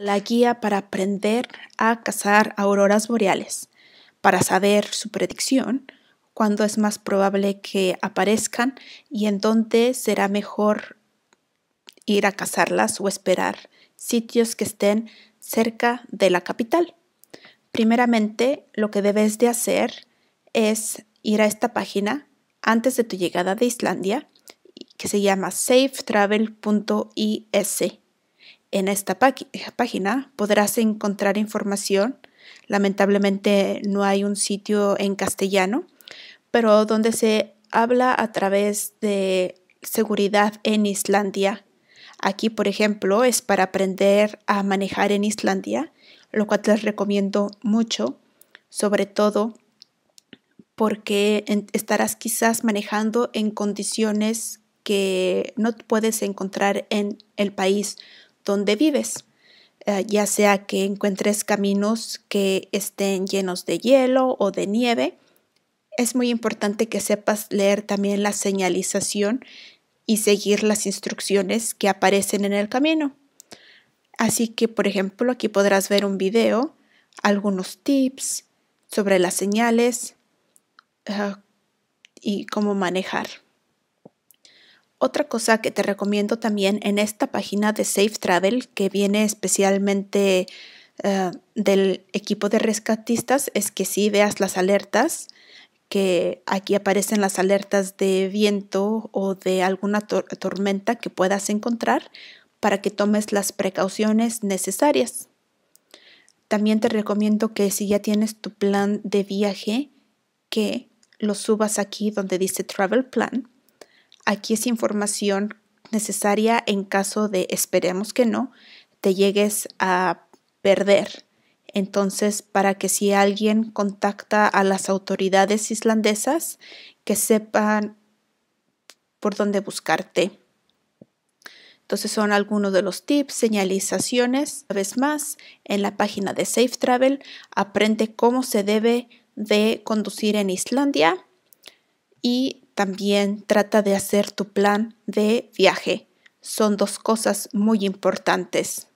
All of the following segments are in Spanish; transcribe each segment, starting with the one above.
la guía para aprender a cazar auroras boreales, para saber su predicción, cuándo es más probable que aparezcan y en dónde será mejor ir a cazarlas o esperar sitios que estén cerca de la capital. Primeramente, lo que debes de hacer es ir a esta página antes de tu llegada de Islandia, que se llama safetravel.is en esta página podrás encontrar información. Lamentablemente no hay un sitio en castellano, pero donde se habla a través de seguridad en Islandia. Aquí, por ejemplo, es para aprender a manejar en Islandia, lo cual les recomiendo mucho, sobre todo porque estarás quizás manejando en condiciones que no puedes encontrar en el país donde vives, eh, ya sea que encuentres caminos que estén llenos de hielo o de nieve. Es muy importante que sepas leer también la señalización y seguir las instrucciones que aparecen en el camino. Así que, por ejemplo, aquí podrás ver un video, algunos tips sobre las señales eh, y cómo manejar. Otra cosa que te recomiendo también en esta página de Safe Travel, que viene especialmente eh, del equipo de rescatistas, es que si veas las alertas, que aquí aparecen las alertas de viento o de alguna tormenta que puedas encontrar para que tomes las precauciones necesarias. También te recomiendo que si ya tienes tu plan de viaje, que lo subas aquí donde dice Travel Plan Aquí es información necesaria en caso de, esperemos que no, te llegues a perder. Entonces, para que si alguien contacta a las autoridades islandesas, que sepan por dónde buscarte. Entonces son algunos de los tips, señalizaciones. Una vez más, en la página de Safe Travel aprende cómo se debe de conducir en Islandia y también trata de hacer tu plan de viaje. Son dos cosas muy importantes.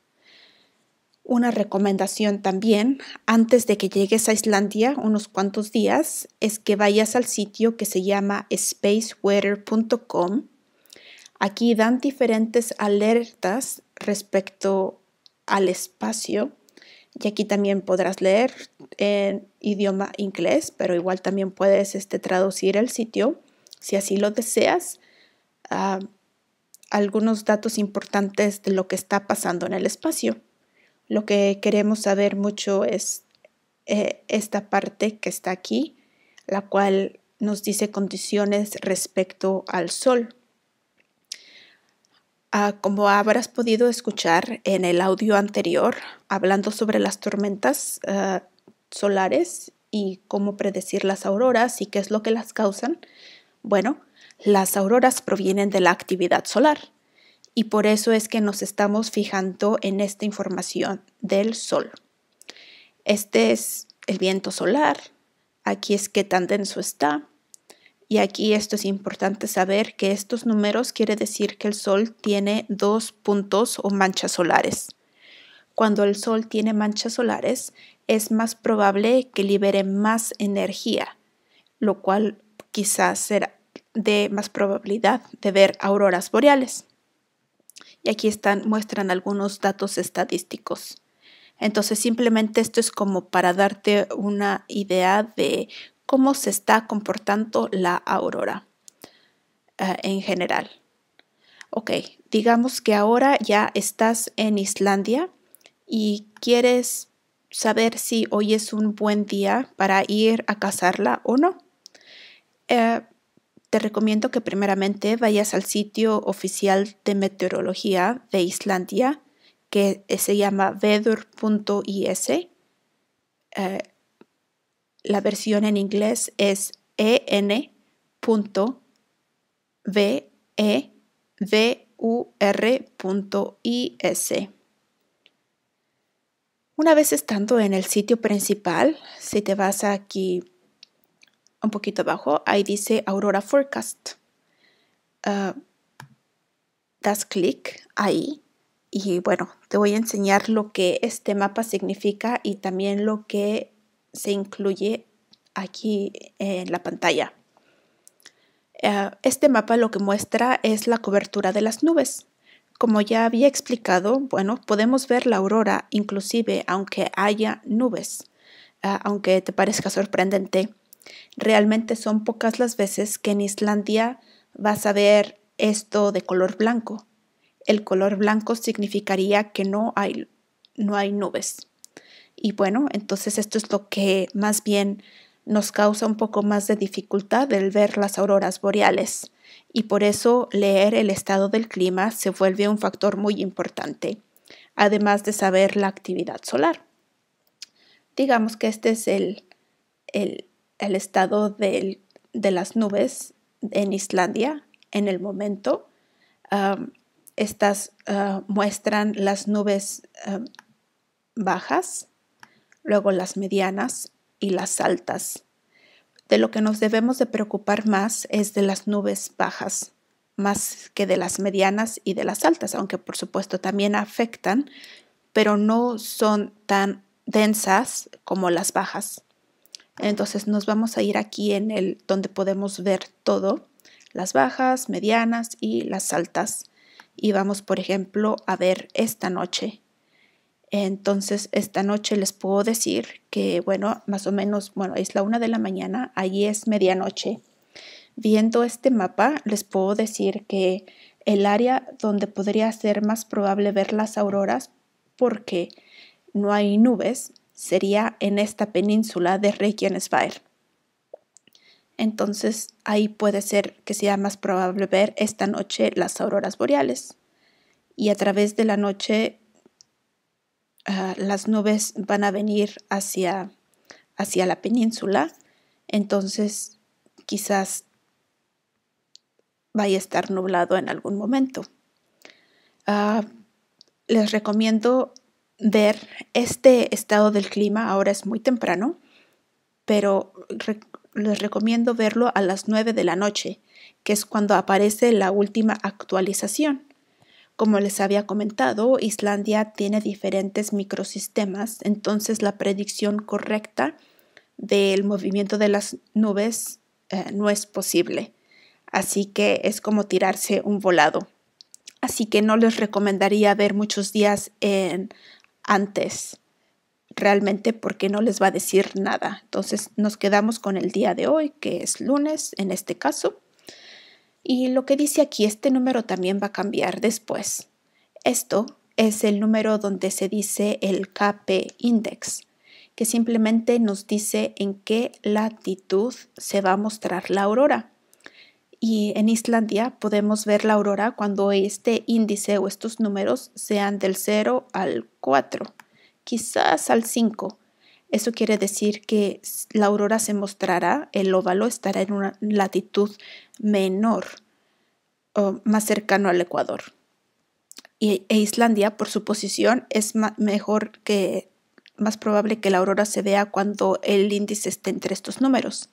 Una recomendación también, antes de que llegues a Islandia unos cuantos días, es que vayas al sitio que se llama spaceweather.com. Aquí dan diferentes alertas respecto al espacio y aquí también podrás leer en idioma inglés, pero igual también puedes este, traducir el sitio si así lo deseas, ah, algunos datos importantes de lo que está pasando en el espacio. Lo que queremos saber mucho es eh, esta parte que está aquí, la cual nos dice condiciones respecto al Sol. Ah, como habrás podido escuchar en el audio anterior, hablando sobre las tormentas ah, solares y cómo predecir las auroras y qué es lo que las causan, bueno, las auroras provienen de la actividad solar y por eso es que nos estamos fijando en esta información del sol. Este es el viento solar, aquí es que tan denso está y aquí esto es importante saber que estos números quiere decir que el sol tiene dos puntos o manchas solares. Cuando el sol tiene manchas solares es más probable que libere más energía, lo cual quizás será de más probabilidad de ver auroras boreales. Y aquí están, muestran algunos datos estadísticos. Entonces simplemente esto es como para darte una idea de cómo se está comportando la aurora eh, en general. Ok, digamos que ahora ya estás en Islandia y quieres saber si hoy es un buen día para ir a cazarla o no. Eh, te recomiendo que primeramente vayas al sitio oficial de meteorología de Islandia, que se llama vedur.is. Eh, la versión en inglés es en.vedur.is. E, Una vez estando en el sitio principal, si te vas aquí un poquito abajo, ahí dice Aurora Forecast. Ah, das clic ahí y bueno, te voy a enseñar lo que este mapa significa y también lo que se incluye aquí en la pantalla. Ah, este mapa lo que muestra es la cobertura de las nubes. Como ya había explicado, bueno, podemos ver la aurora inclusive aunque haya nubes, ah, aunque te parezca sorprendente. Realmente son pocas las veces que en Islandia vas a ver esto de color blanco. El color blanco significaría que no hay, no hay nubes. Y bueno, entonces esto es lo que más bien nos causa un poco más de dificultad el ver las auroras boreales y por eso leer el estado del clima se vuelve un factor muy importante, además de saber la actividad solar. Digamos que este es el, el, el estado de las nubes en Islandia en el momento. estas ah, muestran las nubes ah, bajas, luego las medianas y las altas. De lo que nos debemos de preocupar más es de las nubes bajas, más que de las medianas y de las altas, aunque por supuesto también afectan, pero no son tan densas como las bajas. Entonces nos vamos a ir aquí en el donde podemos ver todo, las bajas, medianas y las altas. Y vamos, por ejemplo, a ver esta noche. Entonces, esta noche les puedo decir que, bueno, más o menos, bueno, es la una de la mañana, allí es medianoche. Viendo este mapa, les puedo decir que el área donde podría ser más probable ver las auroras, porque no hay nubes, sería en esta península de Reykjavik. Entonces ahí puede ser que sea más probable ver esta noche las auroras boreales. Y a través de la noche ah, las nubes van a venir hacia, hacia la península. Entonces quizás vaya a estar nublado en algún momento. Ah, les recomiendo ver este estado del clima. Ahora es muy temprano, pero les recomiendo verlo a las 9 de la noche, que es cuando aparece la última actualización. Como les había comentado, Islandia tiene diferentes microsistemas, entonces la predicción correcta del movimiento de las nubes eh, no es posible. Así que es como tirarse un volado. Así que no les recomendaría ver muchos días en antes realmente porque no les va a decir nada. Entonces nos quedamos con el día de hoy, que es lunes en este caso. Y lo que dice aquí, este número también va a cambiar después. Esto es el número donde se dice el KP Index, que simplemente nos dice en qué latitud se va a mostrar la aurora y en Islandia podemos ver la aurora cuando este índice o estos números sean del 0 al 4, quizás al 5. Eso quiere decir que la aurora se mostrará, el óvalo estará en una latitud menor o más cercano al ecuador. E Islandia, por su posición, es mejor que, más probable que la aurora se vea cuando el índice esté entre estos números.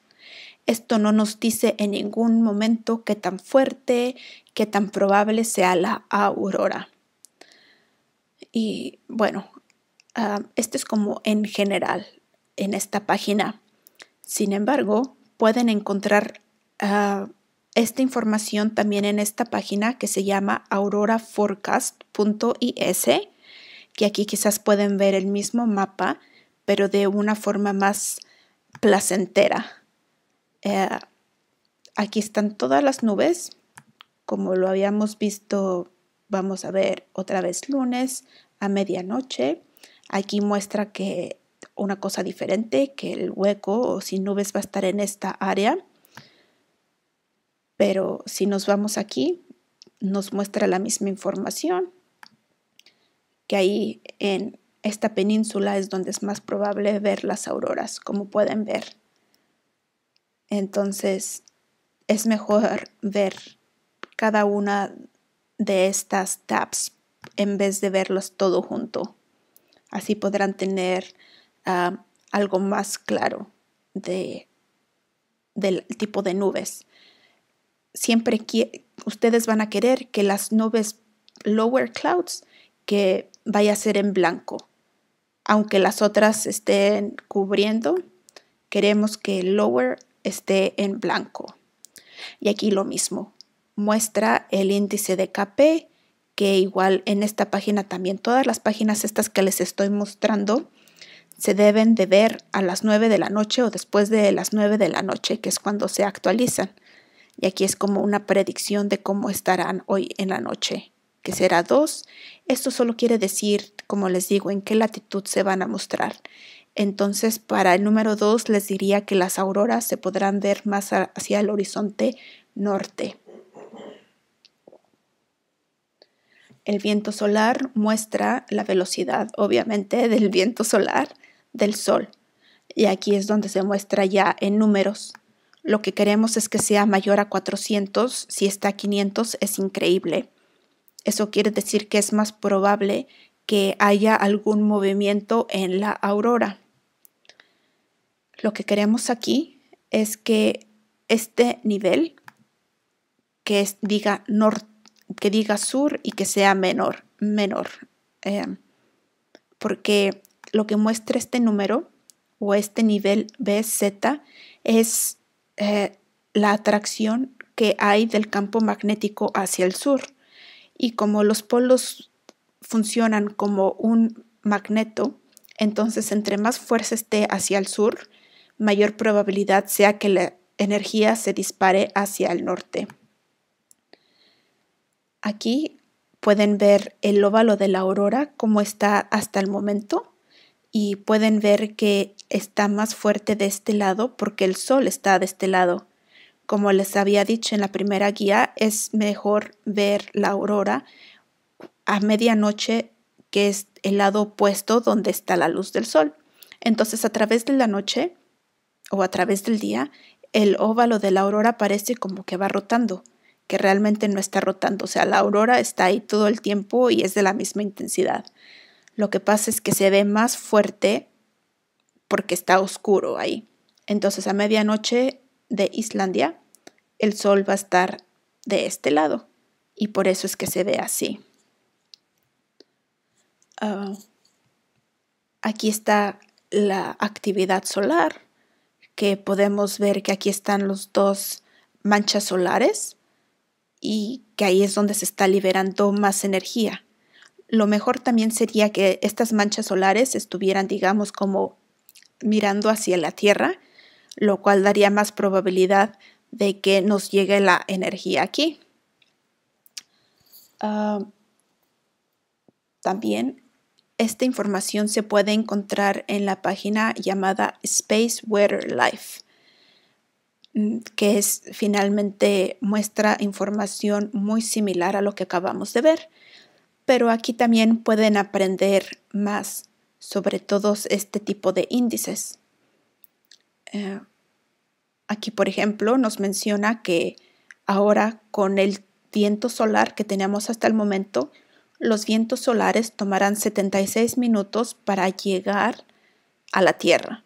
Esto no nos dice en ningún momento qué tan fuerte, qué tan probable sea la aurora. Y bueno, ah, esto es como en general en esta página. Sin embargo, pueden encontrar ah, esta información también en esta página que se llama auroraforecast.is, que aquí quizás pueden ver el mismo mapa, pero de una forma más placentera. Eh, aquí están todas las nubes, como lo habíamos visto, vamos a ver otra vez lunes a medianoche. Aquí muestra que una cosa diferente, que el hueco o sin nubes va a estar en esta área. Pero si nos vamos aquí, nos muestra la misma información, que ahí en esta península es donde es más probable ver las auroras, como pueden ver. Entonces, es mejor ver cada una de estas tabs en vez de verlos todo junto. Así podrán tener ah, algo más claro de, del tipo de nubes. Siempre ustedes van a querer que las nubes lower clouds que vaya a ser en blanco. Aunque las otras estén cubriendo, queremos que lower esté en blanco. Y aquí lo mismo, muestra el índice de KP, que igual en esta página también, todas las páginas estas que les estoy mostrando se deben de ver a las 9 de la noche o después de las 9 de la noche, que es cuando se actualizan. Y aquí es como una predicción de cómo estarán hoy en la noche, que será 2. Esto solo quiere decir, como les digo, en qué latitud se van a mostrar. Entonces, para el número 2 les diría que las auroras se podrán ver más hacia el horizonte norte. El viento solar muestra la velocidad, obviamente, del viento solar del Sol. Y aquí es donde se muestra ya en números. Lo que queremos es que sea mayor a 400. Si está a 500 es increíble. Eso quiere decir que es más probable que haya algún movimiento en la aurora. Lo que queremos aquí es que este nivel que diga que diga sur y que sea menor, menor. Eh, porque lo que muestra este número o este nivel BZ es eh, la atracción que hay del campo magnético hacia el sur. Y como los polos funcionan como un magneto, entonces entre más fuerza esté hacia el sur, mayor probabilidad sea que la energía se dispare hacia el norte. Aquí pueden ver el óvalo de la aurora como está hasta el momento y pueden ver que está más fuerte de este lado porque el sol está de este lado. Como les había dicho en la primera guía, es mejor ver la aurora a medianoche que es el lado opuesto donde está la luz del sol. Entonces a través de la noche o a través del día, el óvalo de la aurora parece como que va rotando, que realmente no está rotando, o sea, la aurora está ahí todo el tiempo y es de la misma intensidad. Lo que pasa es que se ve más fuerte porque está oscuro ahí. Entonces a medianoche de Islandia, el sol va a estar de este lado y por eso es que se ve así. Ah, aquí está la actividad solar que podemos ver que aquí están los dos manchas solares y que ahí es donde se está liberando más energía. Lo mejor también sería que estas manchas solares estuvieran, digamos, como mirando hacia la Tierra, lo cual daría más probabilidad de que nos llegue la energía aquí. Ah, también esta información se puede encontrar en la página llamada Space Weather Life, mm, que finalmente muestra información muy similar a lo que acabamos de ver, pero aquí también pueden aprender más sobre todos este tipo de índices. Eh, aquí, por ejemplo, nos menciona que ahora con el viento solar que tenemos hasta el momento, los vientos solares tomarán 76 minutos para llegar a la Tierra.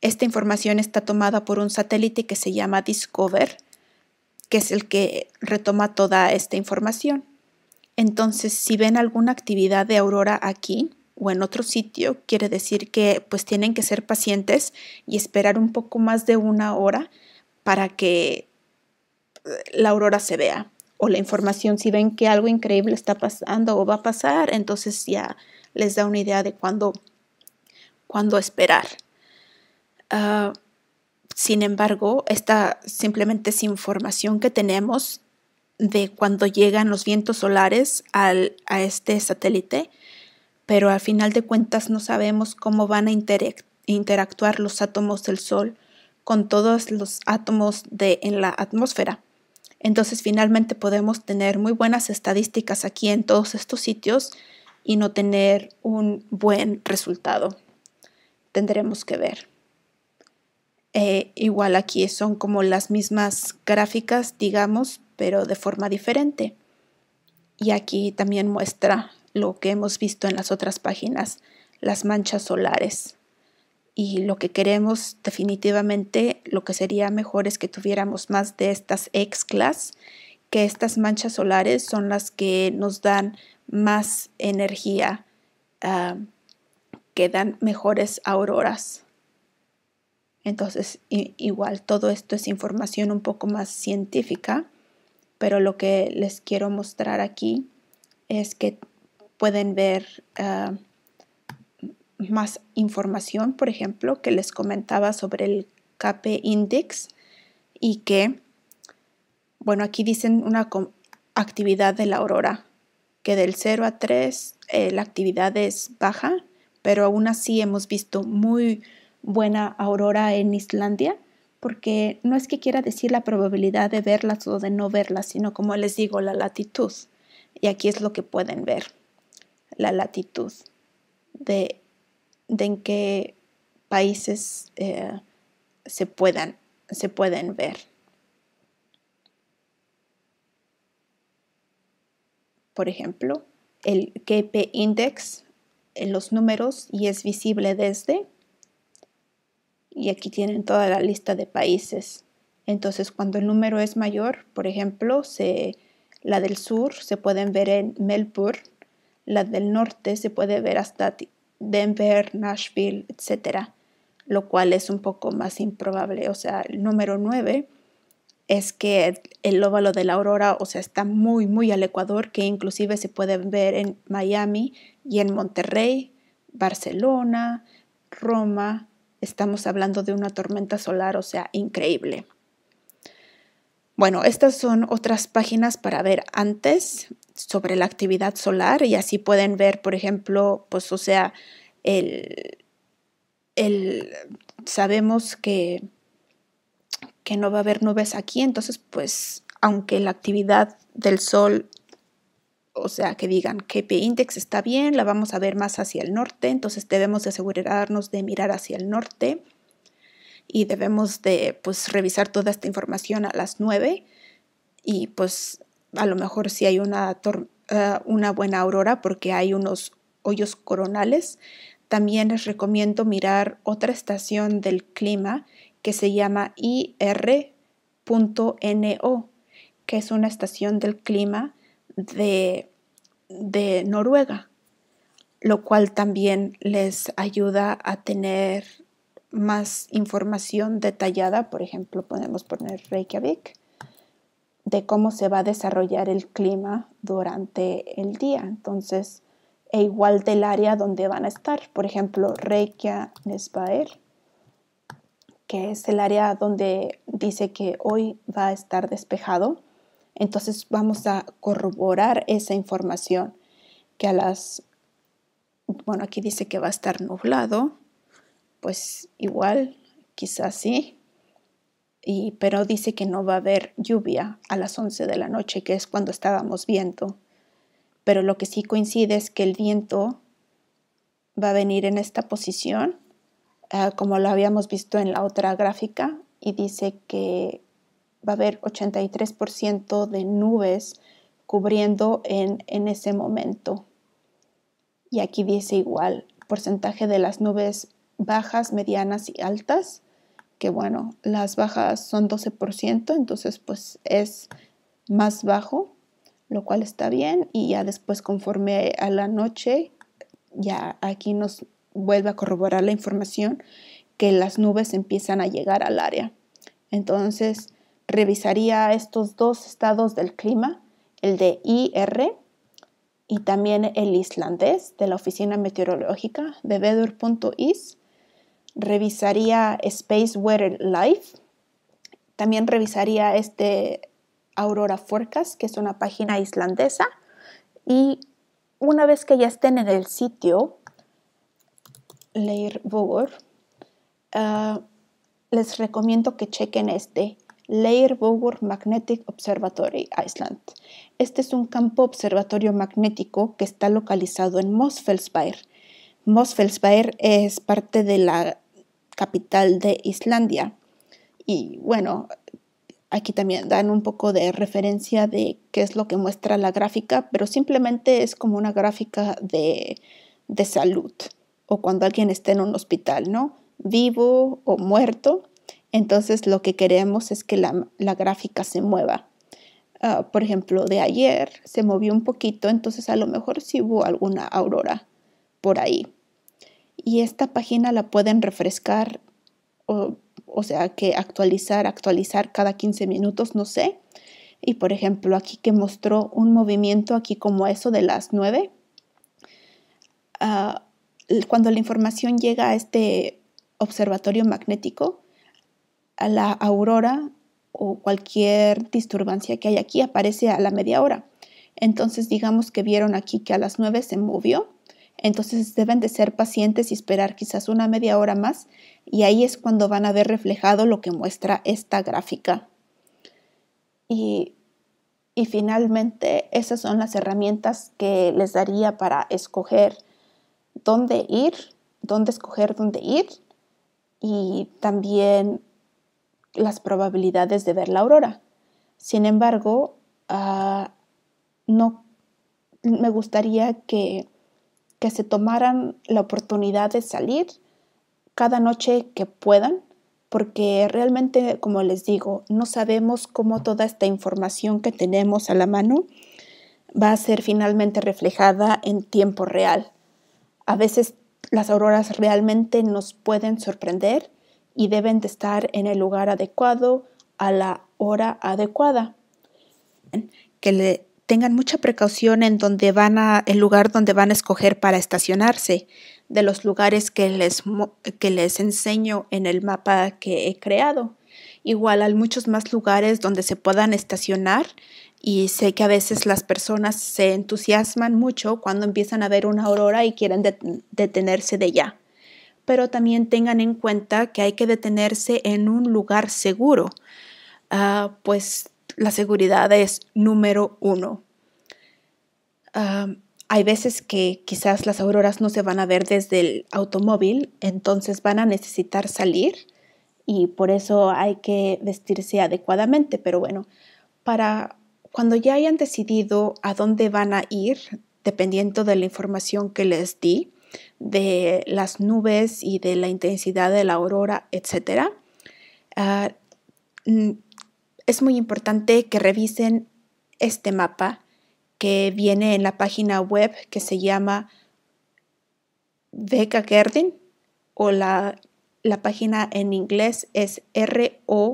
Esta información está tomada por un satélite que se llama Discover, que es el que retoma toda esta información. Entonces, si ven alguna actividad de aurora aquí o en otro sitio, quiere decir que pues tienen que ser pacientes y esperar un poco más de una hora para que eh, la aurora se vea o la información, si ven que algo increíble está pasando o va a pasar, entonces ya les da una idea de cuándo, cuándo esperar. Ah, sin embargo, esta simplemente es información que tenemos de cuándo llegan los vientos solares a este satélite, pero al final de cuentas no sabemos cómo van a interactuar los átomos del Sol con todos los átomos de, en la atmósfera. Entonces finalmente podemos tener muy buenas estadísticas aquí en todos estos sitios y no tener un buen resultado. Tendremos que ver. Eh, igual aquí son como las mismas gráficas, digamos, pero de forma diferente. Y aquí también muestra lo que hemos visto en las otras páginas, las manchas solares y lo que queremos definitivamente, lo que sería mejor es que tuviéramos más de estas exclas, que estas manchas solares son las que nos dan más energía, ah, que dan mejores auroras. Entonces, igual, todo esto es información un poco más científica, pero lo que les quiero mostrar aquí es que pueden ver... Ah, más información, por ejemplo, que les comentaba sobre el KP Index y que, bueno, aquí dicen una actividad de la aurora, que del 0 a 3 eh, la actividad es baja, pero aún así hemos visto muy buena aurora en Islandia, porque no es que quiera decir la probabilidad de verlas o de no verlas, sino como les digo, la latitud. Y aquí es lo que pueden ver, la latitud de de en qué países eh, se, puedan, se pueden ver. Por ejemplo, el KP Index, en eh, los números y es visible desde. Y aquí tienen toda la lista de países. Entonces, cuando el número es mayor, por ejemplo, se, la del sur se pueden ver en Melbourne, la del norte se puede ver hasta Denver, Nashville, etcétera, Lo cual es un poco más improbable. O sea, el número 9 es que el óvalo de la aurora, o sea, está muy, muy al Ecuador, que inclusive se puede ver en Miami y en Monterrey, Barcelona, Roma. Estamos hablando de una tormenta solar, o sea, increíble. Bueno, estas son otras páginas para ver antes sobre la actividad solar y así pueden ver, por ejemplo, pues o sea, el, el, sabemos que, que no va a haber nubes aquí, entonces pues aunque la actividad del sol, o sea, que digan KP Index está bien, la vamos a ver más hacia el norte, entonces debemos asegurarnos de mirar hacia el norte y debemos de pues revisar toda esta información a las 9 y pues a lo mejor si hay eh, una, buena aurora porque hay unos hoyos coronales. También les recomiendo mirar otra estación del clima que se llama IR.NO, que es una estación del clima de Noruega, lo cual también les ayuda a tener más información detallada. Por ejemplo, podemos poner Reykjavik de cómo se va a desarrollar el clima durante el día. Entonces, e igual del área donde van a estar. Por ejemplo, Rekia que es el área donde dice que hoy va a estar despejado. Entonces vamos a corroborar esa información que a las, bueno, aquí dice que va a estar nublado, pues igual, quizás sí, pero dice que no va a haber lluvia a las 11 de la noche, que es cuando estábamos viento. Pero lo que sí coincide es que el viento va a venir en esta posición, ah, como lo habíamos visto en la otra gráfica, y dice que va a haber 83% de nubes cubriendo en, en ese momento. Y aquí dice igual, porcentaje de las nubes bajas, medianas y altas que bueno, las bajas son 12%, entonces pues es más bajo, lo cual está bien y ya después conforme a la noche, ya aquí nos vuelve a corroborar la información que las nubes empiezan a llegar al área. Entonces, revisaría estos dos estados del clima, el de IR y también el islandés de la Oficina Meteorológica de Vedur.is revisaría Space Weather Life. también revisaría este Aurora Forecast, que es una página islandesa, y una vez que ya estén en el sitio, Leir Bogor, ah, les recomiendo que chequen este Leirvogur Magnetic Observatory Iceland. Este es un campo observatorio magnético que está localizado en Mosfellsbær. Mosfellsbær es parte de la capital de Islandia. Y bueno, aquí también dan un poco de referencia de qué es lo que muestra la gráfica, pero simplemente es como una gráfica de, de salud o cuando alguien está en un hospital, ¿no? Vivo o muerto. Entonces lo que queremos es que la, gráfica se mueva. Ah, por ejemplo, de ayer se movió un poquito, entonces a lo mejor si hubo alguna aurora por ahí y esta página la pueden refrescar o, sea que actualizar, actualizar cada 15 minutos, no sé. Y por ejemplo, aquí que mostró un movimiento aquí como eso de las 9, ah, cuando la información llega a este observatorio magnético, a la aurora o cualquier disturbancia que hay aquí aparece a la media hora. Entonces digamos que vieron aquí que a las 9 se movió entonces deben de ser pacientes y esperar quizás una media hora más y ahí es cuando van a ver reflejado lo que muestra esta gráfica. Y, y finalmente esas son las herramientas que les daría para escoger dónde ir, dónde escoger dónde ir y también las probabilidades de ver la aurora. Sin embargo, ah, no me gustaría que que se tomaran la oportunidad de salir cada noche que puedan, porque realmente, como les digo, no sabemos cómo toda esta información que tenemos a la mano va a ser finalmente reflejada en tiempo real. A veces las auroras realmente nos pueden sorprender y deben de estar en el lugar adecuado a la hora adecuada. Que le, tengan mucha precaución en donde van a, el lugar donde van a escoger para estacionarse, de los lugares que les, que les enseño en el mapa que he creado. Igual hay muchos más lugares donde se puedan estacionar y sé que a veces las personas se entusiasman mucho cuando empiezan a ver una aurora y quieren detenerse de ya. Pero también tengan en cuenta que hay que detenerse en un lugar seguro, ah, pues la seguridad es número uno. hay veces que quizás las auroras no se van a ver desde el automóvil, entonces van a necesitar salir y por eso hay que vestirse adecuadamente. Pero bueno, para cuando ya hayan decidido a dónde van a ir, dependiendo de la información que les di, de las nubes y de la intensidad de la aurora, etc., es muy importante que revisen este mapa que viene en la página web que se llama Beca Gerdin o la, la página en inglés es roab.is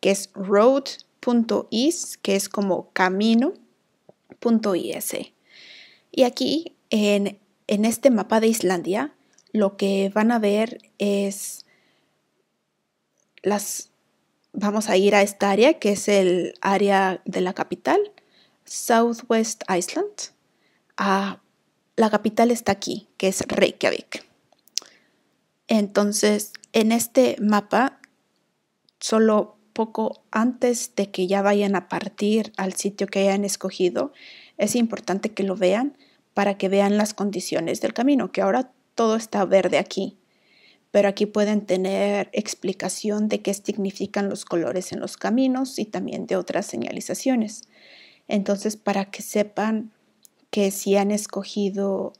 que es road.is que es como camino.is y aquí en, en este mapa de Islandia lo que van a ver es vamos a ir a esta área que es el área de la capital, Southwest Island. Ah, la capital está aquí, que es Reykjavik. Entonces, en este mapa, solo poco antes de que ya vayan a partir al sitio que hayan escogido, es importante que lo vean para que vean las condiciones del camino, que ahora todo está verde aquí pero aquí pueden tener explicación de qué significan los colores en los caminos y también de otras señalizaciones. Entonces, para que sepan que si han escogido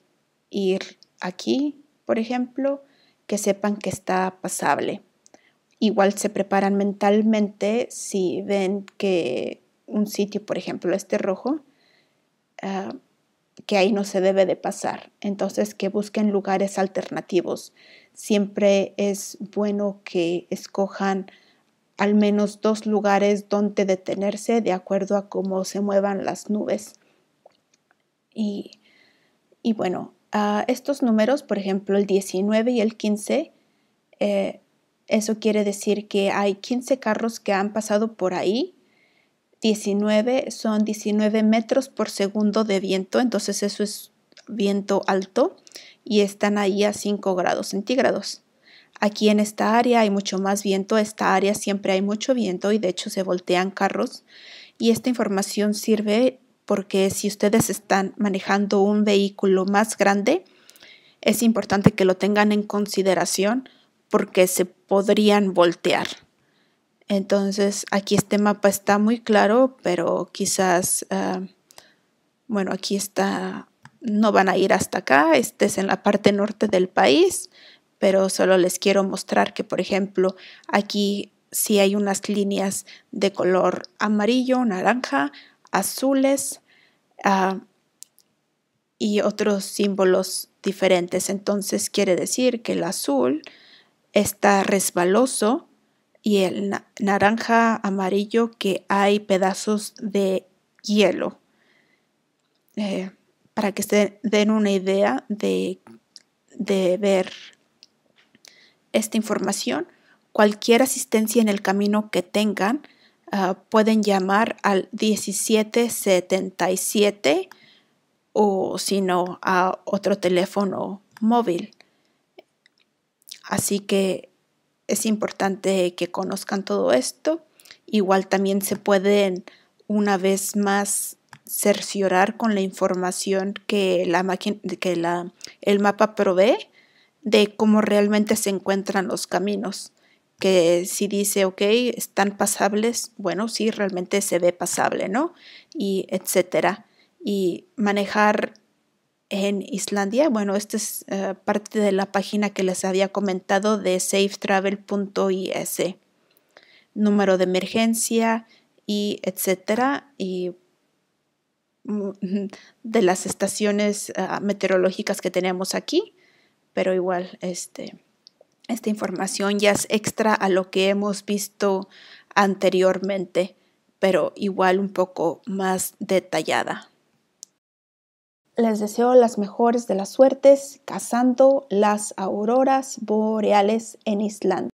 ir aquí, por ejemplo, que sepan que está pasable. Igual se preparan mentalmente si ven que un sitio, por ejemplo, este rojo, ah, que ahí no se debe de pasar. Entonces, que busquen lugares alternativos. Siempre es bueno que escojan al menos dos lugares donde detenerse de acuerdo a cómo se muevan las nubes. Y, bueno, ah, estos números, por ejemplo, el 19 y el 15, eh, eso quiere decir que hay 15 carros que han pasado por ahí 19 son 19 metros por segundo de viento, entonces eso es viento alto y están ahí a 5 grados centígrados. Aquí en esta área hay mucho más viento, esta área siempre hay mucho viento y de hecho se voltean carros y esta información sirve porque si ustedes están manejando un vehículo más grande, es importante que lo tengan en consideración porque se podrían voltear. Entonces, aquí este mapa está muy claro, pero quizás, ah, bueno, aquí está, no van a ir hasta acá, este es en la parte norte del país, pero solo les quiero mostrar que, por ejemplo, aquí sí hay unas líneas de color amarillo, naranja, azules ah, y otros símbolos diferentes. Entonces quiere decir que el azul está resbaloso y el naranja amarillo que hay pedazos de hielo. Eh, para que se den una idea de, ver esta información, cualquier asistencia en el camino que tengan, ah, pueden llamar al 1777 o si no a otro teléfono móvil. Así que es importante que conozcan todo esto. Igual también se pueden una vez más cerciorar con la información que, la que la, el mapa provee de cómo realmente se encuentran los caminos. Que si dice, ok, están pasables, bueno, sí, realmente se ve pasable, ¿no? Y etcétera. Y manejar en Islandia. Bueno, esta es eh, parte de la página que les había comentado de safetravel.is. Número de emergencia y etcétera. Y de las estaciones eh, meteorológicas que tenemos aquí. Pero igual, este, esta información ya es extra a lo que hemos visto anteriormente, pero igual un poco más detallada. Les deseo las mejores de las suertes cazando las auroras boreales en Islandia.